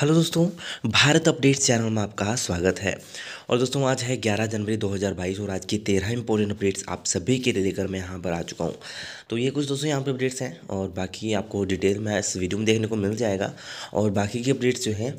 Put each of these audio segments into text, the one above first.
hello दोस्तों Bharat updates channel में आपका स्वागत है और दोस्तों आज है 11 जनवरी 2022 और आज की तेरह इंपॉर्टेंट अपडेट्स आप सभी के लिए लेकर मैं यहाँ पर आ चुका हूँ तो ये कुछ दोस्तों यहाँ पर अपडेट्स हैं और बाकी आपको डिटेल में इस वीडियो में देखने को मिल जाएगा और बाकी की अपडेट्स जो हैं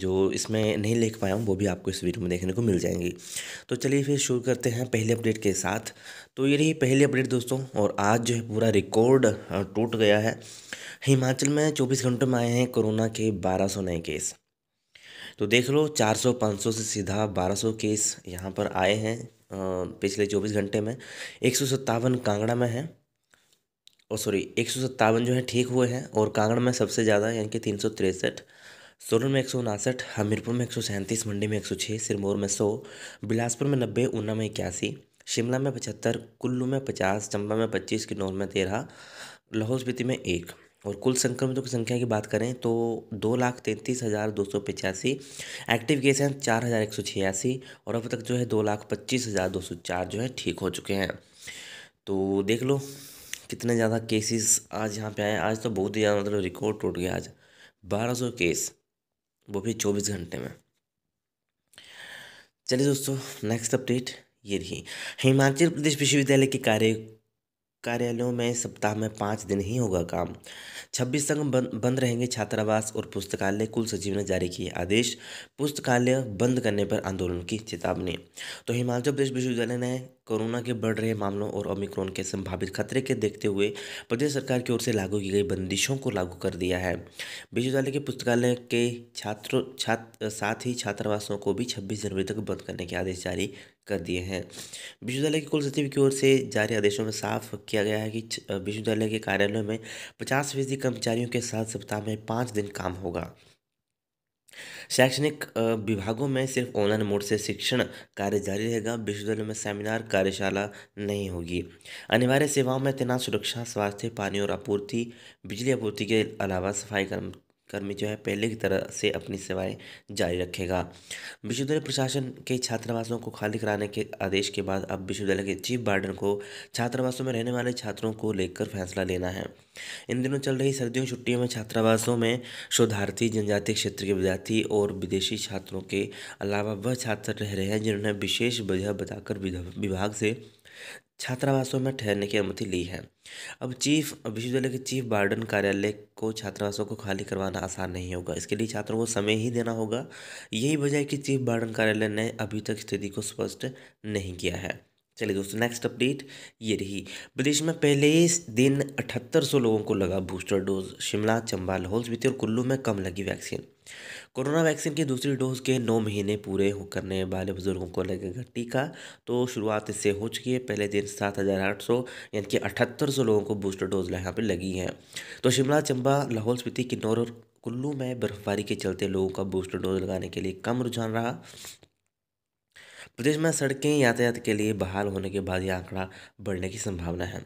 जो इसमें नहीं लिख पाया हूँ वो भी आपको इस वीडियो में देखने को मिल जाएंगी तो चलिए फिर शुरू करते हैं पहले अपडेट के साथ तो ये रही पहली अपडेट दोस्तों और आज जो है पूरा रिकॉर्ड टूट गया है हिमाचल में चौबीस घंटों में आए हैं कोरोना के बारह सौ नए केस तो देख लो 400 500 से सीधा 1200 केस यहाँ पर आए हैं पिछले 24 घंटे में एक कांगड़ा में है और सॉरी एक जो है ठीक हुए हैं और कांगड़ा में सबसे ज़्यादा यानी कि तीन सोलन में एक सौ उनासठ हमीरपुर में एक सौ सैंतीस मंडी में एक सौ छः सिरमौर में सौ बिलासपुर में नब्बे ऊना में इक्यासी शिमला में पचहत्तर कुल्लू में पचास चंबा में पच्चीस किन्नौर में तेरह लाहौल स्पीति में एक और कुल संक्रमितों की संख्या की बात करें तो दो लाख तैंतीस हज़ार दो सौ पचासी एक्टिव केस हैं चार हज़ार एक सौ छियासी और अब तक जो है दो लाख पच्चीस हज़ार दो सौ चार जो है ठीक हो चुके हैं तो देख लो कितने ज़्यादा केसेस आज यहाँ पे आए आज तो बहुत ही ज़्यादा मतलब रिकॉर्ड टूट गया आज बारह सौ केस वो भी चौबीस घंटे में चलिए दोस्तों नेक्स्ट अपडेट ये रही हिमाचल प्रदेश विश्वविद्यालय के कार्य कार्यालयों में सप्ताह में पाँच दिन ही होगा काम छब्बीस संघ बंद, बंद रहेंगे छात्रावास और पुस्तकालय कुल सचिव ने जारी किए आदेश पुस्तकालय बंद करने पर आंदोलन की चेतावनी तो हिमाचल प्रदेश विश्वविद्यालय ने कोरोना के बढ़ रहे मामलों और ओमिक्रॉन के संभावित खतरे के देखते हुए प्रदेश सरकार की ओर से लागू की गई बंदिशों को लागू कर दिया है विश्वविद्यालय के पुस्तकालय के छात्रों छात्र साथ ही छात्रावासों को भी छब्बीस जनवरी तक बंद करने के आदेश जारी कर दिए हैं विश्वविद्यालय के कुलसचिव की ओर से जारी आदेशों में साफ किया गया है कि विश्वविद्यालय के कार्यालयों में पचास फीसदी कर्मचारियों के साथ सप्ताह में पाँच दिन काम होगा शैक्षणिक विभागों में सिर्फ ऑनलाइन मोड से शिक्षण कार्य जारी रहेगा विश्वविद्यालय में सेमिनार कार्यशाला नहीं होगी अनिवार्य सेवाओं में तैनात सुरक्षा स्वास्थ्य पानी और आपूर्ति बिजली आपूर्ति के अलावा सफाई कर्म कर्मी जो है पहले की तरह से अपनी सेवाएं जारी रखेगा विश्वविद्यालय प्रशासन के छात्रावासों को खाली कराने के आदेश के बाद अब विश्वविद्यालय के चीफ वार्डन को छात्रावासों में रहने वाले छात्रों को लेकर फैसला लेना है इन दिनों चल रही सर्दियों की छुट्टियों में छात्रावासों में शोधार्थी जनजातीय क्षेत्र के विद्यार्थी और विदेशी छात्रों के अलावा वह छात्र रह रहे हैं जिन्होंने विशेष वजह बताकर विभाग से छात्रावासों में ठहरने की अनुमति ली है अब चीफ विश्वविद्यालय के चीफ वार्डन कार्यालय को छात्रावासों को खाली करवाना आसान नहीं होगा इसके लिए छात्रों को समय ही देना होगा यही वजह है कि चीफ वार्डन कार्यालय ने अभी तक स्थिति को स्पष्ट नहीं किया है चलिए दोस्तों नेक्स्ट अपडेट ये रही प्रदेश में पहले दिन अठहत्तर सौ लोगों को लगा बूस्टर डोज शिमला चंबा लाहौल स्पीति और कुल्लू में कम लगी वैक्सीन कोरोना वैक्सीन की दूसरी डोज के नौ महीने पूरे हो करने वाले बुजुर्गों को लगेगा टीका तो शुरुआत इससे हो चुकी है पहले दिन सात हज़ार आठ सौ यानी कि अठहत्तर सौ लोगों को बूस्टर डोज यहाँ पर लगी है तो शिमला चंबा लाहौल स्पीति किन्नौर और कुल्लू में बर्फबारी के चलते लोगों का बूस्टर डोज लगाने के लिए कम रुझान रहा प्रदेश में सड़कें यातायात के लिए बहाल होने के बाद यह आंकड़ा बढ़ने की संभावना है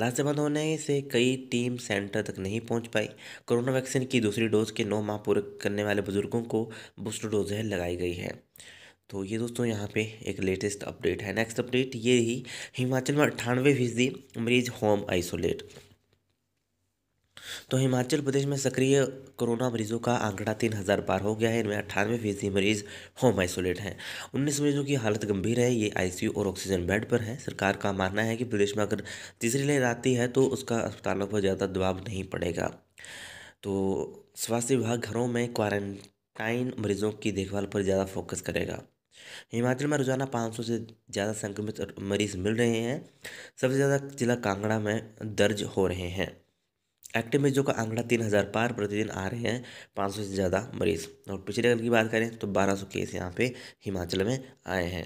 रास्ते बंद होने से कई टीम सेंटर तक नहीं पहुंच पाई कोरोना वैक्सीन की दूसरी डोज के नौ माह पूरे करने वाले बुजुर्गों को बूस्टर डोज लगाई गई है तो ये दोस्तों यहाँ पे एक लेटेस्ट अपडेट है नेक्स्ट अपडेट ये रही हिमाचल में अट्ठानवे फीसदी मरीज होम आइसोलेट तो हिमाचल प्रदेश में सक्रिय कोरोना मरीजों का आंकड़ा तीन हज़ार पार हो गया है इनमें अट्ठानवे फीसदी मरीज होम आइसोलेट हैं उन्नीस मरीजों की हालत गंभीर है ये आईसीयू और ऑक्सीजन बेड पर है सरकार का मानना है कि प्रदेश में अगर तीसरी लहर आती है तो उसका अस्पतालों पर ज़्यादा दबाव नहीं पड़ेगा तो स्वास्थ्य विभाग घरों में क्वारंटाइन मरीजों की देखभाल पर ज़्यादा फोकस करेगा हिमाचल में रोजाना 500 से ज़्यादा संक्रमित मरीज मिल रहे हैं सबसे ज़्यादा जिला कांगड़ा में दर्ज हो रहे हैं एक्टिव मरीजों का आंकड़ा तीन हज़ार पार प्रतिदिन आ रहे हैं पाँच सौ से ज़्यादा मरीज़ और पिछले कल की बात करें तो बारह सौ केस यहाँ पे हिमाचल में आए हैं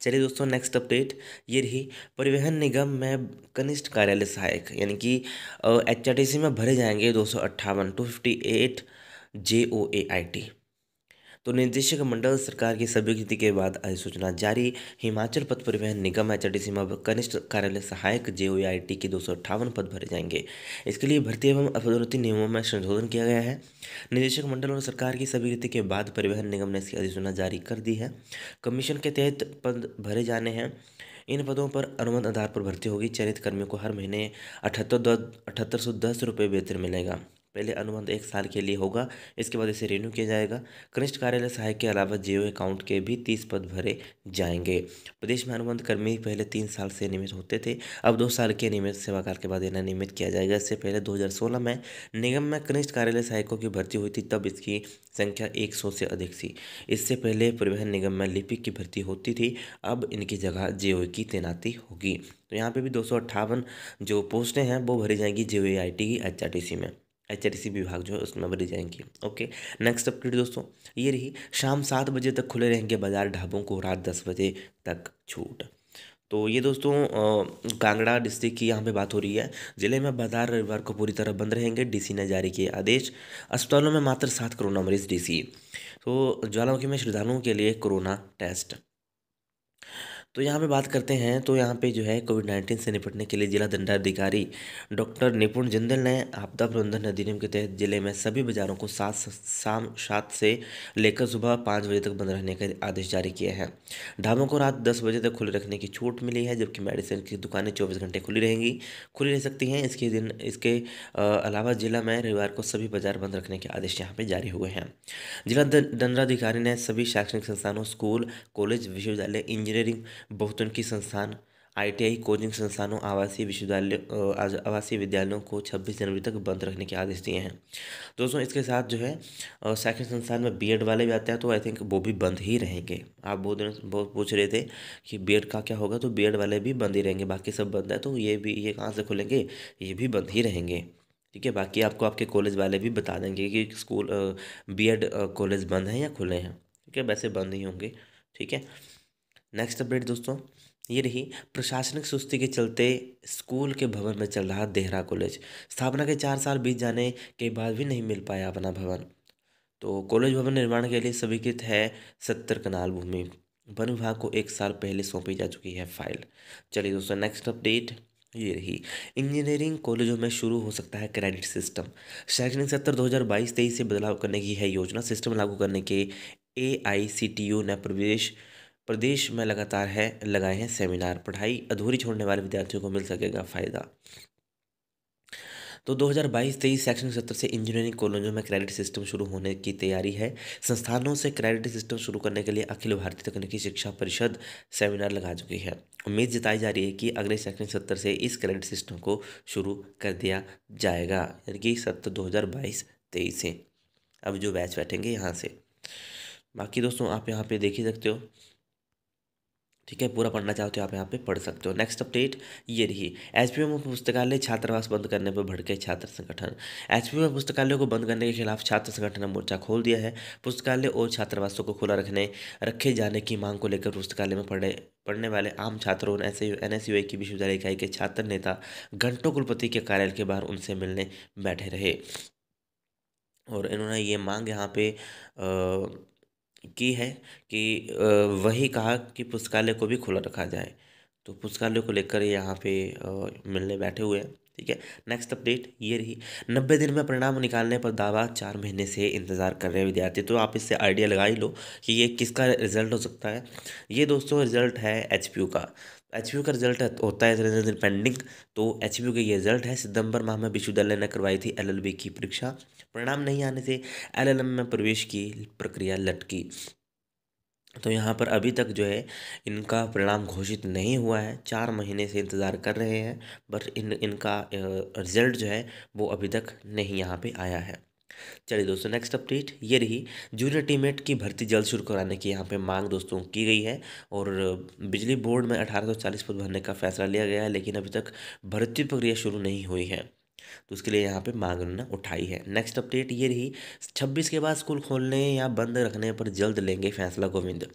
चलिए दोस्तों नेक्स्ट अपडेट ये रही परिवहन निगम में कनिष्ठ कार्यालय सहायक यानी कि एच में भरे जाएंगे दो सौ अट्ठावन two fifty eight J O A I T तो निदेशक मंडल सरकार की स्वीकृति के बाद अधिसूचना जारी हिमाचल पथ परिवहन निगम एच डी में कनिष्ठ कार्यालय सहायक जे के दो पद भरे जाएंगे इसके लिए भर्ती एवं अपदोन्नति नियमों में संशोधन किया गया है निदेशक मंडल और सरकार की स्वीकृति के बाद परिवहन निगम ने इसकी अधिसूचना जारी कर दी है कमीशन के तहत पद भरे जाने हैं इन पदों पर अनुबंध आधार पर भर्ती होगी चयनित कर्मियों को हर महीने अठहत्तर अठहत्तर सौ दस रुपये वेतन मिलेगा पहले अनुबंध एक साल के लिए होगा इसके बाद इसे रिन्यू किया जाएगा कनिष्ठ कार्यालय सहायक के अलावा जियो अकाउंट के भी तीस पद भरे जाएंगे प्रदेश में अनुबंध कर्मी पहले तीन साल से नियमित होते थे अब दो साल के नियमित सेवाकाल के बाद इन्हें नियमित किया जाएगा इससे पहले दो में निगम में कनिष्ठ कार्यालय सहायकों की भर्ती हुई थी तब इसकी संख्या एक से अधिक थी इससे पहले परिवहन निगम में लिपिक की भर्ती होती थी अब इनकी जगह जियो की तैनाती होगी तो यहाँ पे भी दो जो पोस्टें हैं वो भरी जाएंगी जे आई टी की एच में एच विभाग जो है उसमें भरी जाएंगी ओके नेक्स्ट अपडेट दोस्तों ये रही शाम सात बजे तक खुले रहेंगे बाजार ढाबों को रात दस बजे तक छूट तो ये दोस्तों कांगड़ा डिस्ट्रिक्ट की यहाँ पे बात हो रही है ज़िले में बाजार रविवार को पूरी तरह बंद रहेंगे डीसी ने जारी किए आदेश अस्पतालों में मात्र सात कोरोना मरीज डीसी तो ज्वालामुखी में श्रद्धालुओं के लिए कोरोना टेस्ट तो यहाँ पे बात करते हैं तो यहाँ पे जो है कोविड नाइन्टीन से निपटने के लिए जिला दंडाधिकारी डॉक्टर निपुण जिंदल ने आपदा प्रबंधन अधिनियम के तहत जिले में सभी बाज़ारों को सात शाम सात से लेकर सुबह पाँच बजे तक बंद रहने के आदेश जारी किए हैं ढाबों को रात दस बजे तक खुले रखने की छूट मिली है जबकि मेडिसिन की दुकानें चौबीस घंटे खुली रहेंगी खुली रह सकती हैं इसके दिन इसके अलावा जिला में रविवार को सभी बाज़ार बंद रखने के आदेश यहाँ पर जारी हुए हैं जिला दंडाधिकारी ने सभी शैक्षणिक संस्थानों स्कूल कॉलेज विश्वविद्यालय इंजीनियरिंग बहुत उनकी संस्थान आई टी आई कोचिंग संस्थानों आवासीय विश्वविद्यालय आवासीय विद्यालयों को 26 जनवरी तक बंद रखने के आदेश दिए हैं दोस्तों इसके साथ जो है शैक्षणिक संस्थान में बीएड वाले भी आते हैं तो आई थिंक वो भी बंद ही रहेंगे आप बहुत बहुत पूछ रहे थे कि बीएड का क्या होगा तो बीएड वाले भी बंद ही रहेंगे बाकी सब बंद है तो ये भी ये कहाँ से खुलेंगे ये भी बंद ही रहेंगे ठीक है बाकी आपको आपके कॉलेज वाले भी बता देंगे कि स्कूल बी कॉलेज बंद हैं या खुले हैं ठीक है वैसे बंद ही होंगे ठीक है नेक्स्ट अपडेट दोस्तों ये रही प्रशासनिक सुस्ती के चलते स्कूल के भवन में चल रहा देहरा कॉलेज स्थापना के चार साल बीत जाने के बाद भी नहीं मिल पाया अपना भवन तो कॉलेज भवन निर्माण के लिए स्वीकृत है सत्तर कनाल भूमि वन विभाग को एक साल पहले सौंपी जा चुकी है फाइल चलिए दोस्तों नेक्स्ट अपडेट ये रही इंजीनियरिंग कॉलेजों में शुरू हो सकता है क्रेडिट सिस्टम शैक्षणिक सत्र 2022-23 से बदलाव करने की है योजना सिस्टम लागू करने के ए ने प्रवेश प्रदेश में लगातार है लगाए हैं सेमिनार पढ़ाई अधूरी छोड़ने वाले विद्यार्थियों को मिल सकेगा फ़ायदा तो 2022-23 सेक्शन सत्र से इंजीनियरिंग कॉलेजों में क्रेडिट सिस्टम शुरू होने की तैयारी है संस्थानों से क्रेडिट सिस्टम शुरू करने के लिए अखिल भारतीय तकनीकी शिक्षा परिषद सेमिनार लगा चुकी है उम्मीद जताई जा रही है कि अगले सेक्शन सत्र से इस क्रेडिट सिस्टम को शुरू कर दिया जाएगा यानी कि सत्र दो हज़ार से अब जो बैच बैठेंगे यहाँ से बाकी दोस्तों आप यहाँ पर देख ही सकते हो ठीक है पूरा पढ़ना चाहते हो आप यहाँ पे पढ़ सकते हो नेक्स्ट अपडेट ये रही एच पी में पुस्तकालय छात्रावास बंद करने पर भड़के छात्र संगठन एच पी में पुस्तकालयों को बंद करने के खिलाफ छात्र संगठन ने मोर्चा खोल दिया है पुस्तकालय और छात्रावासों को खुला रखने रखे जाने की मांग को लेकर पुस्तकालय में पढ़े पढ़ने वाले आम छात्रों और S N S U I की विश्वविद्यालय इकाई के छात्र नेता घंटों कुलपति के कार्यालय के बाहर उनसे मिलने बैठे रहे और इन्होंने ये मांग यहाँ पे की है कि वही कहा कि पुस्तकालय को भी खुला रखा जाए तो पुस्तकालय को लेकर यहाँ पे मिलने बैठे हुए हैं ठीक है नेक्स्ट अपडेट ये रही नब्बे दिन में परिणाम निकालने पर दावा चार महीने से इंतज़ार कर रहे हैं विद्यार्थी तो आप इससे आइडिया लगा ही लो कि ये किसका रिजल्ट हो सकता है ये दोस्तों रिजल्ट है एच का एच का रिजल्ट होता है दिन पेंडिंग तो एच का ये रिजल्ट है सितंबर माह में विश्वविद्यालय ने करवाई थी एल की परीक्षा परिणाम नहीं आने से एल में प्रवेश की प्रक्रिया लटकी तो यहाँ पर अभी तक जो है इनका परिणाम घोषित नहीं हुआ है चार महीने से इंतज़ार कर रहे हैं बट इन इनका रिज़ल्ट जो है वो अभी तक नहीं यहाँ पे आया है चलिए दोस्तों नेक्स्ट अपडेट ये रही जूनियर टीममेट की भर्ती जल्द शुरू कराने की यहाँ पे मांग दोस्तों की गई है और बिजली बोर्ड में चालीस पद भरने का फैसला लिया गया है लेकिन अभी तक भर्ती प्रक्रिया शुरू नहीं हुई है तो उसके लिए यहाँ पे मांग उन्होंने उठाई है नेक्स्ट अपडेट ये रही छब्बीस के बाद स्कूल खोलने या बंद रखने पर जल्द लेंगे फैसला गोविंद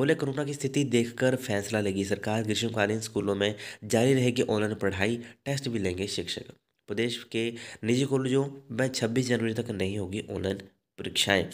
बोले कोरोना की स्थिति देखकर फैसला लेगी सरकार ग्रीष्मकालीन स्कूलों में जारी रहेगी ऑनलाइन पढ़ाई टेस्ट भी लेंगे शिक्षक प्रदेश के निजी कॉलेजों में छब्बीस जनवरी तक नहीं होगी ऑनलाइन परीक्षाएँ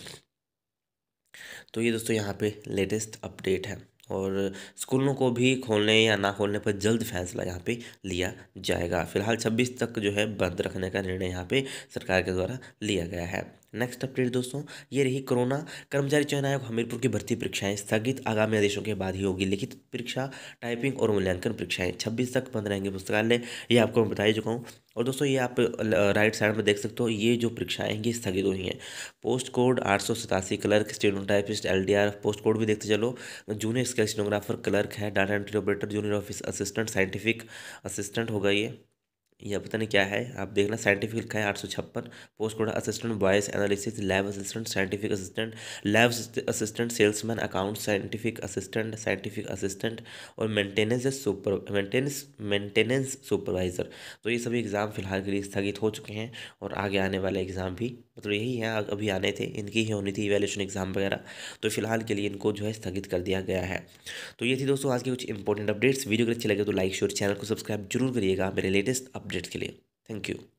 तो ये दोस्तों यहाँ पे लेटेस्ट अपडेट है और स्कूलों को भी खोलने या ना खोलने पर जल्द फैसला यहाँ पे लिया जाएगा फिलहाल छब्बीस तक जो है बंद रखने का निर्णय यहाँ पे सरकार के द्वारा लिया गया है नेक्स्ट अपडेट दोस्तों ये रही कोरोना कर्मचारी चयन आयोग हमीरपुर की भर्ती परीक्षाएं स्थगित आगामी आदेशों के बाद ही होगी लिखित परीक्षा टाइपिंग और मूल्यांकन परीक्षाएं 26 तक बंद रहेंगे पुस्तकालय ये आपको मैं बताई चुका हूँ और दोस्तों ये आप राइट साइड में देख सकते हो ये जो परीक्षाएँ ये स्थगित हुई हैं पोस्ट कोड आठ सौ सतासी clerk stenotypist L D post code भी देखते चलो जूनियर स्केल स्टेनोग्राफर क्लर्क है data entry operator junior office assistant scientific assistant होगा ये यह पता नहीं क्या है आप देखना साइंटिफिक लिखा है आठ सौ छप्पन post code assistant voice analysis lab assistant scientific assistant lab assistant salesman account scientific assistant scientific assistant और maintenance super maintenance maintenance supervisor तो ये सभी एग्ज़ाम फिलहाल के लिए स्थगित हो चुके हैं और आगे आने वाले एग्ज़ाम भी मतलब यही है अभी आने थे इनकी ही होनी थी इवेल्यूशन एग्ज़ाम वगैरह तो फिलहाल के लिए इनको जो है स्थगित कर दिया गया है तो ये थी दोस्तों आज की कुछ इंपॉर्टेंट अपडेट्स वीडियो अगर अच्छी लगे तो लाइक शेयर चैनल को सब्सक्राइब जरूर करिएगा मेरे लेटेस्ट अपडेट अपडेट के लिए थैंक यू